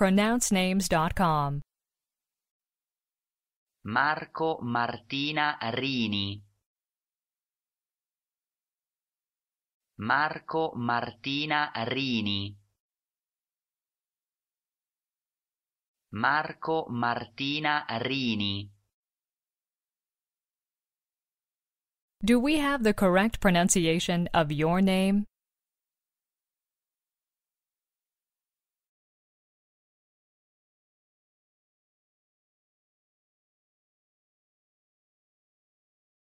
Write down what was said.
pronouncenames.com. Marco Martina Rini Marco Martina Rini Marco Martina Rini Do we have the correct pronunciation of your name?